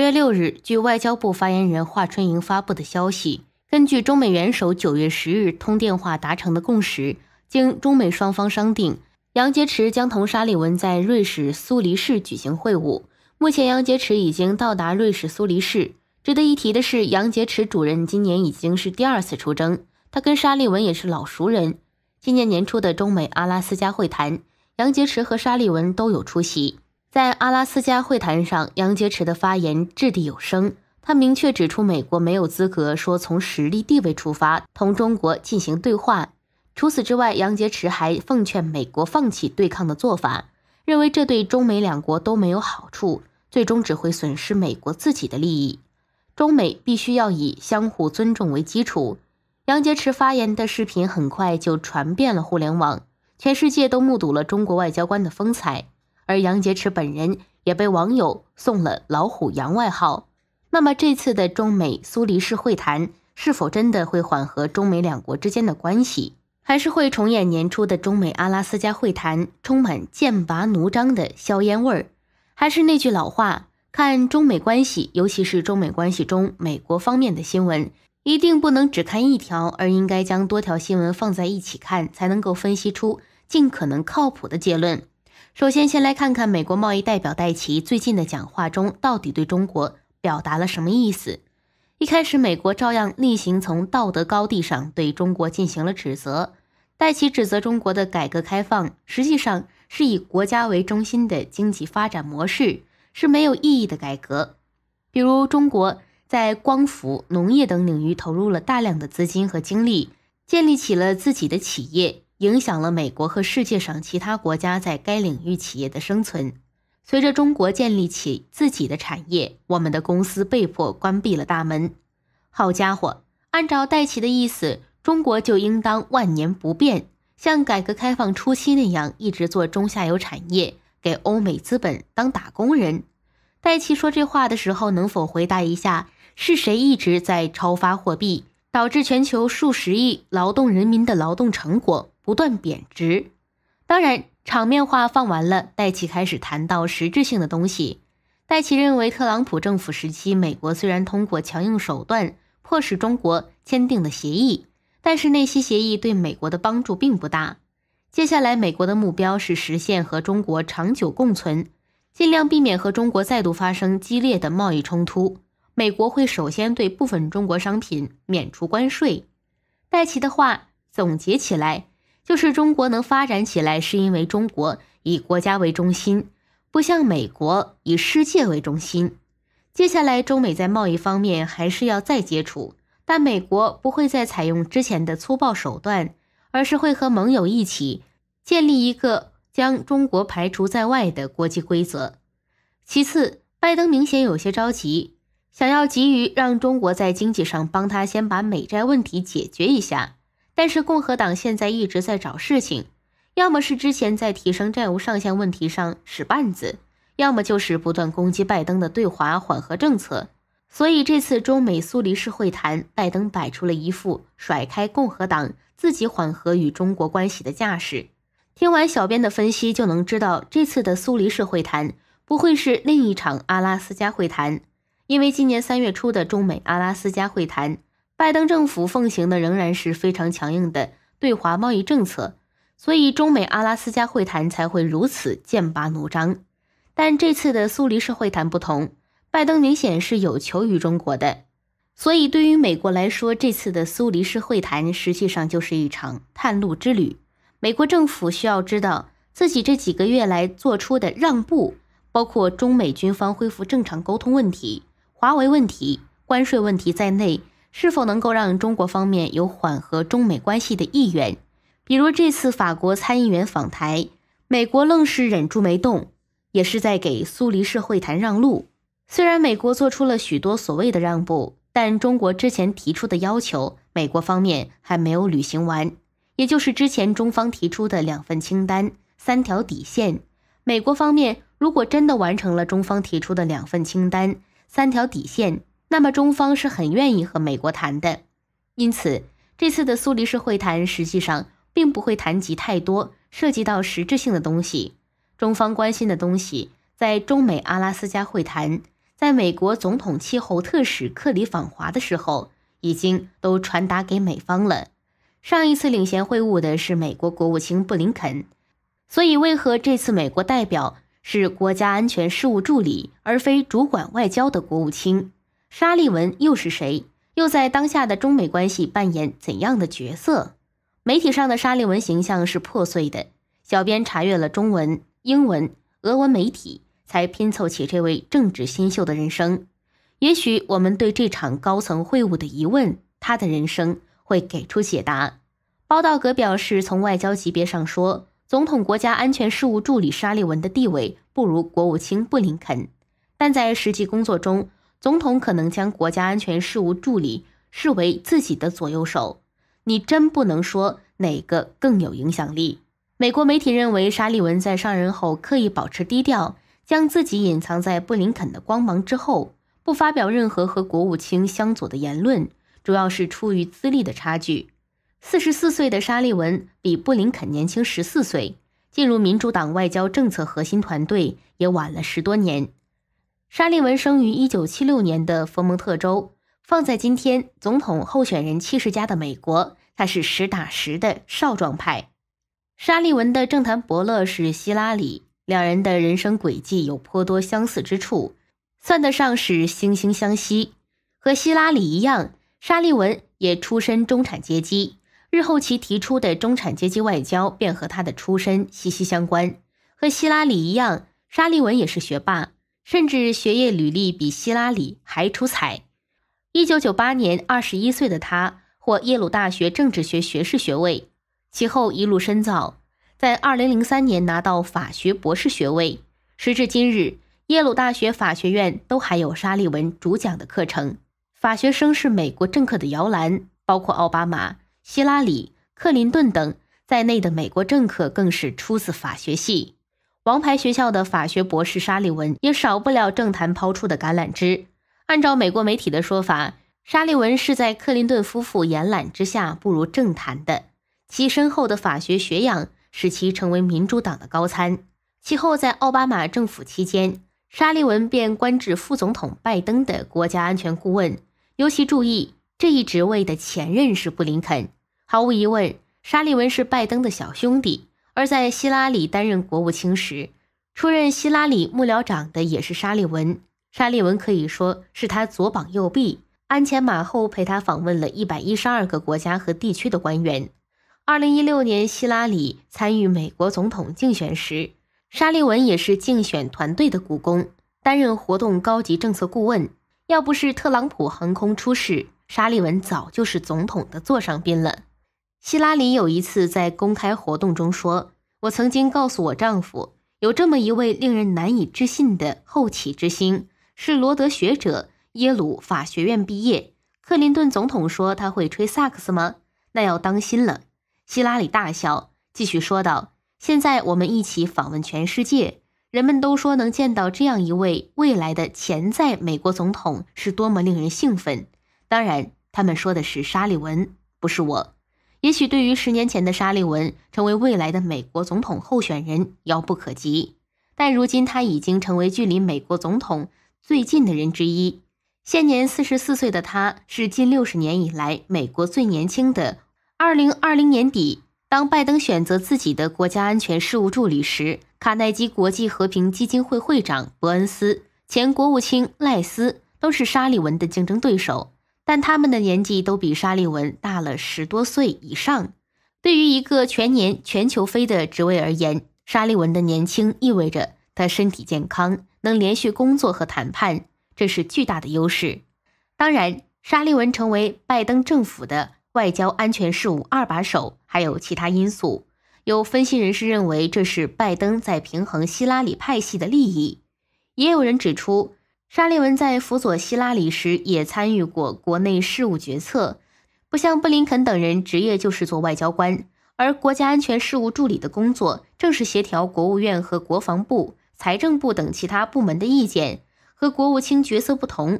月六日，据外交部发言人华春莹发布的消息，根据中美元首九月十日通电话达成的共识，经中美双方商定，杨洁篪将同沙利文在瑞士苏黎世举行会晤。目前，杨洁篪已经到达瑞士苏黎世。值得一提的是，杨洁篪主任今年已经是第二次出征，他跟沙利文也是老熟人。今年年初的中美阿拉斯加会谈，杨洁篪和沙利文都有出席。在阿拉斯加会谈上，杨洁篪的发言掷地有声。他明确指出，美国没有资格说从实力地位出发同中国进行对话。除此之外，杨洁篪还奉劝美国放弃对抗的做法，认为这对中美两国都没有好处，最终只会损失美国自己的利益。中美必须要以相互尊重为基础。杨洁篪发言的视频很快就传遍了互联网，全世界都目睹了中国外交官的风采。而杨洁篪本人也被网友送了“老虎杨”外号。那么，这次的中美苏黎世会谈是否真的会缓和中美两国之间的关系，还是会重演年初的中美阿拉斯加会谈，充满剑拔弩张的硝烟味儿？还是那句老话，看中美关系，尤其是中美关系中美国方面的新闻，一定不能只看一条，而应该将多条新闻放在一起看，才能够分析出尽可能靠谱的结论。首先，先来看看美国贸易代表戴奇最近的讲话中到底对中国表达了什么意思。一开始，美国照样例行从道德高地上对中国进行了指责。戴奇指责中国的改革开放实际上是以国家为中心的经济发展模式是没有意义的改革。比如，中国在光伏、农业等领域投入了大量的资金和精力，建立起了自己的企业。影响了美国和世界上其他国家在该领域企业的生存。随着中国建立起自己的产业，我们的公司被迫关闭了大门。好家伙，按照戴奇的意思，中国就应当万年不变，像改革开放初期那样，一直做中下游产业，给欧美资本当打工人。戴奇说这话的时候，能否回答一下，是谁一直在超发货币，导致全球数十亿劳动人民的劳动成果？不断贬值。当然，场面话放完了，戴奇开始谈到实质性的东西。戴奇认为，特朗普政府时期，美国虽然通过强硬手段迫使中国签订了协议，但是那些协议对美国的帮助并不大。接下来，美国的目标是实现和中国长久共存，尽量避免和中国再度发生激烈的贸易冲突。美国会首先对部分中国商品免除关税。戴奇的话总结起来。就是中国能发展起来，是因为中国以国家为中心，不像美国以世界为中心。接下来，中美在贸易方面还是要再接触，但美国不会再采用之前的粗暴手段，而是会和盟友一起建立一个将中国排除在外的国际规则。其次，拜登明显有些着急，想要急于让中国在经济上帮他先把美债问题解决一下。但是共和党现在一直在找事情，要么是之前在提升债务上限问题上使绊子，要么就是不断攻击拜登的对华缓和政策。所以这次中美苏黎世会谈，拜登摆出了一副甩开共和党，自己缓和与中国关系的架势。听完小编的分析，就能知道这次的苏黎世会谈不会是另一场阿拉斯加会谈，因为今年三月初的中美阿拉斯加会谈。拜登政府奉行的仍然是非常强硬的对华贸易政策，所以中美阿拉斯加会谈才会如此剑拔弩张。但这次的苏黎世会谈不同，拜登明显是有求于中国的，所以对于美国来说，这次的苏黎世会谈实际上就是一场探路之旅。美国政府需要知道自己这几个月来做出的让步，包括中美军方恢复正常沟通问题、华为问题、关税问题在内。是否能够让中国方面有缓和中美关系的意愿？比如这次法国参议员访台，美国愣是忍住没动，也是在给苏黎世会谈让路。虽然美国做出了许多所谓的让步，但中国之前提出的要求，美国方面还没有履行完，也就是之前中方提出的两份清单、三条底线。美国方面如果真的完成了中方提出的两份清单、三条底线，那么，中方是很愿意和美国谈的，因此这次的苏黎世会谈实际上并不会谈及太多涉及到实质性的东西。中方关心的东西，在中美阿拉斯加会谈、在美国总统气候特使克里访华的时候，已经都传达给美方了。上一次领衔会晤的是美国国务卿布林肯，所以为何这次美国代表是国家安全事务助理，而非主管外交的国务卿？沙利文又是谁？又在当下的中美关系扮演怎样的角色？媒体上的沙利文形象是破碎的。小编查阅了中文、英文、俄文媒体，才拼凑起这位政治新秀的人生。也许我们对这场高层会晤的疑问，他的人生会给出解答。包道格表示，从外交级别上说，总统国家安全事务助理沙利文的地位不如国务卿布林肯，但在实际工作中。总统可能将国家安全事务助理视为自己的左右手，你真不能说哪个更有影响力。美国媒体认为，沙利文在上任后刻意保持低调，将自己隐藏在布林肯的光芒之后，不发表任何和国务卿相左的言论，主要是出于资历的差距。四十四岁的沙利文比布林肯年轻十四岁，进入民主党外交政策核心团队也晚了十多年。沙利文生于一九七六年的佛蒙特州，放在今天总统候选人七十家的美国，他是实打实的少壮派。沙利文的政坛伯乐是希拉里，两人的人生轨迹有颇多相似之处，算得上是惺惺相惜。和希拉里一样，沙利文也出身中产阶级，日后其提出的中产阶级外交便和他的出身息息相关。和希拉里一样，沙利文也是学霸。甚至学业履历比希拉里还出彩。一九九八年，二十一岁的他获耶鲁大学政治学学士学位，其后一路深造，在二零零三年拿到法学博士学位。时至今日，耶鲁大学法学院都还有沙利文主讲的课程。法学生是美国政客的摇篮，包括奥巴马、希拉里、克林顿等在内的美国政客更是出自法学系。王牌学校的法学博士沙利文也少不了政坛抛出的橄榄枝。按照美国媒体的说法，沙利文是在克林顿夫妇延揽之下步入政坛的，其深厚的法学学养使其成为民主党的高参。其后在奥巴马政府期间，沙利文便官至副总统拜登的国家安全顾问。尤其注意这一职位的前任是布林肯，毫无疑问，沙利文是拜登的小兄弟。而在希拉里担任国务卿时，出任希拉里幕僚长的也是沙利文。沙利文可以说是他左膀右臂，鞍前马后陪他访问了一百一十二个国家和地区的官员。二零一六年希拉里参与美国总统竞选时，沙利文也是竞选团队的股东，担任活动高级政策顾问。要不是特朗普横空出世，沙利文早就是总统的座上宾了。希拉里有一次在公开活动中说：“我曾经告诉我丈夫，有这么一位令人难以置信的后起之星，是罗德学者，耶鲁法学院毕业。”克林顿总统说：“他会吹萨克斯吗？”那要当心了。希拉里大笑，继续说道：“现在我们一起访问全世界，人们都说能见到这样一位未来的潜在美国总统是多么令人兴奋。当然，他们说的是沙利文，不是我。”也许对于十年前的沙利文成为未来的美国总统候选人遥不可及，但如今他已经成为距离美国总统最近的人之一。现年四十四岁的他，是近六十年以来美国最年轻的。二零二零年底，当拜登选择自己的国家安全事务助理时，卡耐基国际和平基金会会长伯恩斯、前国务卿赖斯都是沙利文的竞争对手。但他们的年纪都比沙利文大了十多岁以上。对于一个全年全球飞的职位而言，沙利文的年轻意味着他身体健康，能连续工作和谈判，这是巨大的优势。当然，沙利文成为拜登政府的外交安全事务二把手，还有其他因素。有分析人士认为，这是拜登在平衡希拉里派系的利益。也有人指出。沙利文在辅佐希拉里时也参与过国内事务决策，不像布林肯等人职业就是做外交官，而国家安全事务助理的工作正是协调国务院和国防部、财政部等其他部门的意见，和国务卿角色不同。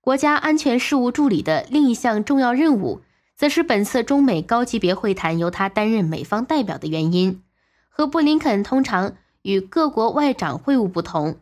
国家安全事务助理的另一项重要任务，则是本次中美高级别会谈由他担任美方代表的原因，和布林肯通常与各国外长会晤不同。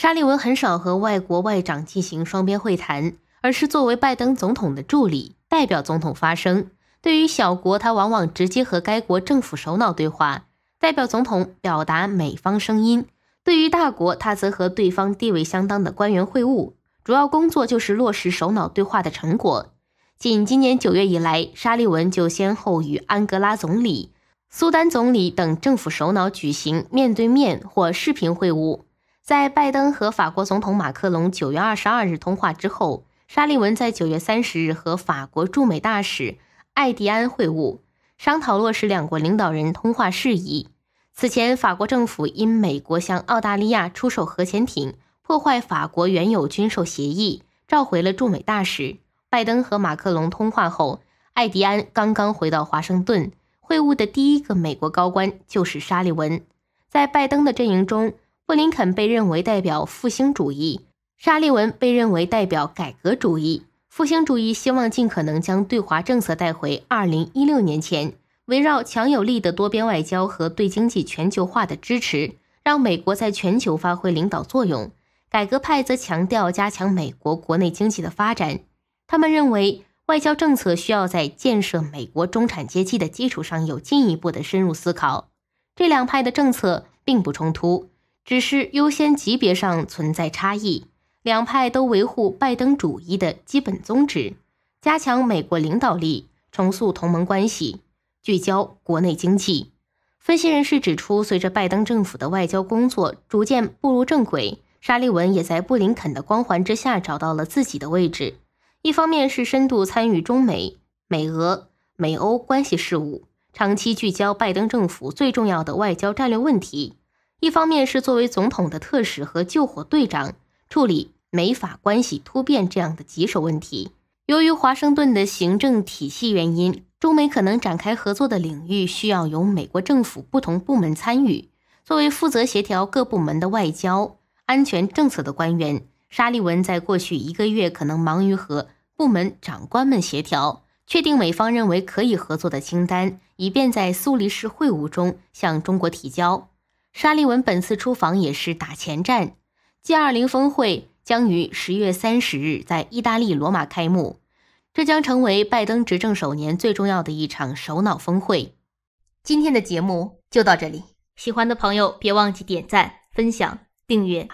沙利文很少和外国外长进行双边会谈，而是作为拜登总统的助理代表总统发声。对于小国，他往往直接和该国政府首脑对话，代表总统表达美方声音；对于大国，他则和对方地位相当的官员会晤，主要工作就是落实首脑对话的成果。仅今年九月以来，沙利文就先后与安哥拉总理、苏丹总理等政府首脑举行面对面或视频会晤。在拜登和法国总统马克龙九月二十二日通话之后，沙利文在九月三十日和法国驻美大使艾迪安会晤，商讨落实两国领导人通话事宜。此前，法国政府因美国向澳大利亚出售核潜艇，破坏法国原有军售协议，召回了驻美大使。拜登和马克龙通话后，艾迪安刚刚回到华盛顿，会晤的第一个美国高官就是沙利文。在拜登的阵营中。布林肯被认为代表复兴主义，沙利文被认为代表改革主义。复兴主义希望尽可能将对华政策带回2016年前，围绕强有力的多边外交和对经济全球化的支持，让美国在全球发挥领导作用。改革派则强调加强美国国内经济的发展，他们认为外交政策需要在建设美国中产阶级的基础上有进一步的深入思考。这两派的政策并不冲突。只是优先级别上存在差异，两派都维护拜登主义的基本宗旨，加强美国领导力，重塑同盟关系，聚焦国内经济。分析人士指出，随着拜登政府的外交工作逐渐步入正轨，沙利文也在布林肯的光环之下找到了自己的位置。一方面是深度参与中美、美俄、美欧关系事务，长期聚焦拜登政府最重要的外交战略问题。一方面是作为总统的特使和救火队长，处理美法关系突变这样的棘手问题。由于华盛顿的行政体系原因，中美可能展开合作的领域需要由美国政府不同部门参与。作为负责协调各部门的外交安全政策的官员，沙利文在过去一个月可能忙于和部门长官们协调，确定美方认为可以合作的清单，以便在苏黎世会晤中向中国提交。沙利文本次出访也是打前战。G20 峰会将于十月三十日在意大利罗马开幕，这将成为拜登执政首年最重要的一场首脑峰会。今天的节目就到这里，喜欢的朋友别忘记点赞、分享、订阅，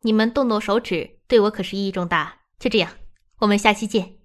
你们动动手指对我可是意义重大。就这样，我们下期见。